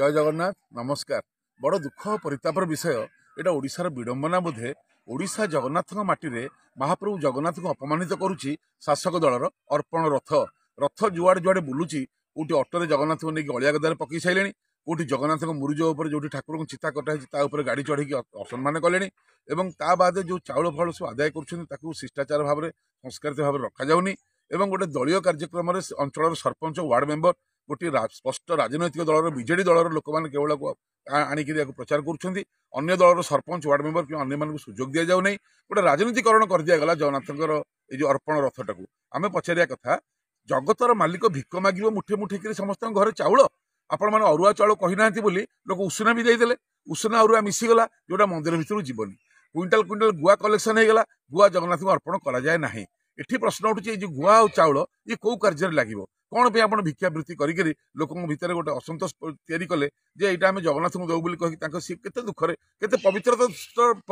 ଜୟ ଜଗନ୍ନାଥ ନମସ୍କାର ବଡ଼ ଦୁଃଖ ପରିତାପର ବିଷୟ ଏଇଟା ଓଡ଼ିଶାର ବିଡ଼ମ୍ବନା ବୋଧେ ଓଡ଼ିଶା ଜଗନ୍ନାଥଙ୍କ ମାଟିରେ ମହାପ୍ରଭୁ ଜଗନ୍ନାଥଙ୍କୁ ଅପମାନିତ କରୁଛି ଶାସକ ଦଳର ଅର୍ପଣ ରଥ ରଥ ଯୁଆଡ଼େ ଯୁଆଡ଼େ ବୁଲୁଛି କେଉଁଠି ଅଟୋରେ ଜଗନ୍ନାଥଙ୍କୁ ନେଇକି ଅଳିଆ ଗଦାରେ ପକେଇ ସାରିଲେଣି କେଉଁଠି ଜଗନ୍ନାଥଙ୍କ ମୁରୁଜ ଉପରେ ଯେଉଁଠି ଠାକୁରଙ୍କୁ ଚିତା କଟା ହେଇଛି ତା ଉପରେ ଗାଡ଼ି ଚଢ଼ିକି ଅସମ୍ମାନ କଲେଣି ଏବଂ ତା ବାଦେ ଯେଉଁ ଚାଉଳ ଫଳ ସବୁ ଆଦାୟ କରୁଛନ୍ତି ତାକୁ ଶିଷ୍ଟାଚାର ଭାବରେ ସଂସ୍କାରିତ ଭାବରେ ରଖାଯାଉନି এবং গটা দলীয় কার্যক্রমৰ অঞ্চলৰ सरपंच ওয়ার্ড মেম্বৰ গটি স্পষ্ট ৰাজনৈতিক দলৰ বিজেপি দলৰ লোকমান কেৱলক আনিকি প্রচার কৰচந்தி অন্য দলৰ सरपंच ওয়ার্ড মেম্বৰ কি আন মানক সুযোগ দিয়া যাও নাই গটা ৰাজনীতি কৰণ কৰি দিয়া গলা জগনাথকৰ এই যোৰ্পণ ৰথটাক আমি পছৰি কথা জগতৰ মালিকক ভিকমা গি মুঠ মুঠ কৰি সমস্থৰ ঘৰ চাউল আপন মানক অৰুৱা চাউল কহি নাନ୍ତି বুলি লোক উছনা বি দে দেলে উছনা অৰুৱা মিছি গলা যোটা মন্দিৰৰ ভিতৰত জীৱনি কুইণ্টাল কুইণ্টাল গুয়া কালেকচন হৈ গলা গুয়া জগনাথকৰ अर्पण কৰা যায় নাই ଏଠି ପ୍ରଶ୍ନ ଉଠୁଛି ଏଇ ଯୋଉ ଗୁଆ ଆଉ ଚାଉଳ ଇଏ କୋଉ କାର୍ଯ୍ୟରେ ଲାଗିବ କ'ଣ ପାଇଁ ଆପଣ ଭିକ୍ଷାବୃତ୍ତି କରିକରି ଲୋକଙ୍କ ଭିତରେ ଗୋଟେ ଅସନ୍ତୋଷ ତିଆରି କଲେ ଯେ ଏଇଟା ଆମେ ଜଗନ୍ନାଥଙ୍କୁ ଦେଉ ବୋଲି କହିକି ତାଙ୍କ ସିଏ କେତେ ଦୁଃଖରେ କେତେ ପବିତ୍ରତା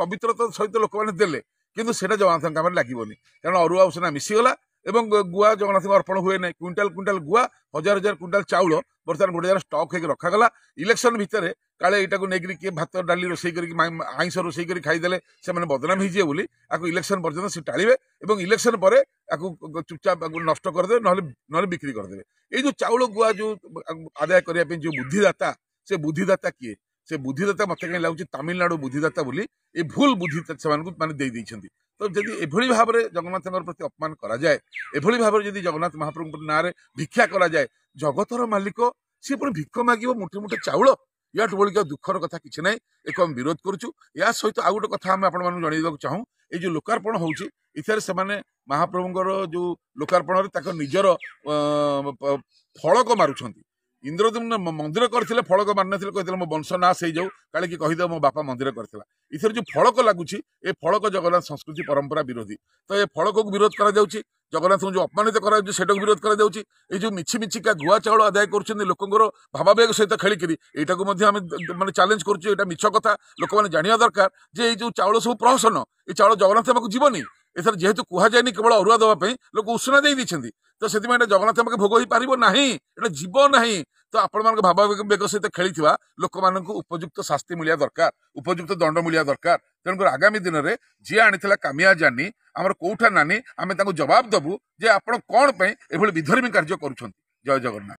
ପବିତ୍ରତା ସହିତ ଲୋକମାନେ ଦେଲେ କିନ୍ତୁ ସେଇଟା ଜଗନ୍ନାଥଙ୍କ କାମରେ ଲାଗିବନି କାରଣ ଅରୁଆ ଉଷୁନା ମିଶିଗଲା ଏବଂ ଗୁଆ ଜଗନ୍ନାଥଙ୍କୁ ଅର୍ପଣ ହୁଏ ନାହିଁ କୁଇଣ୍ଟାଲ କୁଇଣ୍ଟାଲ ଗୁଆ ହଜାର ହଜାର କୁଇଣ୍ଟାଲ ଚାଉଳ ବର୍ତ୍ତମାନ ଗୋଟେ ଜାଗାରେ ଷ୍ଟକ୍ ହେଇକି ରଖାଗଲା ଇଲେକ୍ସନ ଭିତରେ କାଳେ ଏଇଟାକୁ ନେଇକରି କିଏ ଭାତ ଡାଲି ରୋଷେଇ କରିକି ଆଇଁଷ ରୋଷେଇ କରି ଖାଇଦେଲେ ସେମାନେ ବଦନାମ ହେଇଯିବେ ବୋଲି ଆକୁ ଇଲେକ୍ସନ ପର୍ଯ୍ୟନ୍ତ ସେ ଟାଳିବେ ଏବଂ ଇଲେକ୍ସନ ପରେ ଆକୁ ଚୁପଚାପ ନଷ୍ଟ କରିଦେବେ ନହେଲେ ନହେଲେ ବିକ୍ରି କରିଦେବେ ଏଇ ଯେଉଁ ଚାଉଳ ଗୁଆ ଯେଉଁ ଆଦାୟ କରିବା ପାଇଁ ଯେଉଁ ବୁଦ୍ଧିଦାତା ସେ ବୁଦ୍ଧିଦାତା କିଏ ସେ ବୁଦ୍ଧିଦାତା ମୋତେ କାହିଁ ଲାଗୁଛି ତାମିଲନାଡ଼ୁ ବୁଦ୍ଧିଦାତା ବୋଲି ଏ ଭୁଲ ବୁଦ୍ଧି ସେମାନଙ୍କୁ ମାନେ ଦେଇ ଦେଇଛନ୍ତି ତ ଯଦି ଏଭଳି ଭାବରେ ଜଗନ୍ନାଥଙ୍କର ପ୍ରତି ଅପମାନ କରାଯାଏ ଏଭଳି ଭାବରେ ଯଦି ଜଗନ୍ନାଥ ମହାପ୍ରଭୁଙ୍କ ନାଁରେ ଭିକ୍ଷା କରାଯାଏ ଜଗତର ମାଲିକ ସିଏ ପୁଣି ଭିକ ମାଗିବ ମୁଠେ ମୁଠେ ଚାଉଳ ୟାଠୁ ଭଳିକି ଆଉ ଦୁଃଖର କଥା କିଛି ନାହିଁ ଏକୁ ଆମେ ବିରୋଧ କରୁଛୁ ଏହା ସହିତ ଆଉ ଗୋଟେ କଥା ଆମେ ଆପଣମାନଙ୍କୁ ଜଣାଇ ଦେବାକୁ ଚାହୁଁ ଏଇ ଯେଉଁ ଲୋକାର୍ପଣ ହେଉଛି ଏଥିରେ ସେମାନେ ମହାପ୍ରଭୁଙ୍କର ଯେଉଁ ଲୋକାର୍ପଣରେ ତାଙ୍କ ନିଜର ଫଳକ ମାରୁଛନ୍ତି ଇନ୍ଦ୍ରଦ୍ୟୁମ୍ନ ମନ୍ଦିର କରିଥିଲେ ଫଳକ ମାରିନଥିଲେ କହିଥିଲେ ମୋ ବଂଶ ନାଶ ହେଇଯାଉ କାଳେ କି କହିଦେବ ମୋ ବାପା ମନ୍ଦିର କରିଥିଲା ଏଥିରେ ଯେଉଁ ଫଳକ ଲାଗୁଛି ଏ ଫଳକ ଜଗନ୍ନାଥ ସଂସ୍କୃତି ପରମ୍ପରା ବିରୋଧୀ ତ ଏ ଫଳକକୁ ବିରୋଧ କରାଯାଉଛି জগন্নাথ যে অপমানিত করা যাচ্ছে সেটাকে বিরোধ করা যাচ্ছে এই যে মিছি মিছিকা গুয়া চাউল আদায় করছেন লোকঙ্কর ভাবাবেগ সহ খেলিকি এইটাকে আমি মানে চ্যালেঞ্জ করছি এটা মিছ কথা লোক জাঁয়া দরকার যে এই যে চাউল সব প্রহসন এই চাউল জগন্নাথ পাখু যাবনি এথর যেহেতু কুহযায়নি কেবল অরুয়া দেওয়া লোক উষ্ণা দিয়ে দিয়েছেন তো সেপাই জগন্নাথ পাখে ভোগ হয়ে পারি না এটা যাব না ତ ଆପଣମାନଙ୍କ ଭାବାବେଗ ସହିତ ଖେଳିଥିବା ଲୋକମାନଙ୍କୁ ଉପଯୁକ୍ତ ଶାସ୍ତି ମିଳିବା ଦରକାର ଉପଯୁକ୍ତ ଦଣ୍ଡ ମିଳିବା ଦରକାର ତେଣୁକରି ଆଗାମୀ ଦିନରେ ଯିଏ ଆଣିଥିଲା କାମିଆ ଜାନି ଆମର କୋଉଠା ନାନି ଆମେ ତାଙ୍କୁ ଜବାବ ଦେବୁ ଯେ ଆପଣ କ'ଣ ପାଇଁ ଏଭଳି ବିଧର୍ମୀ କାର୍ଯ୍ୟ କରୁଛନ୍ତି ଜୟ ଜଗନ୍ନାଥ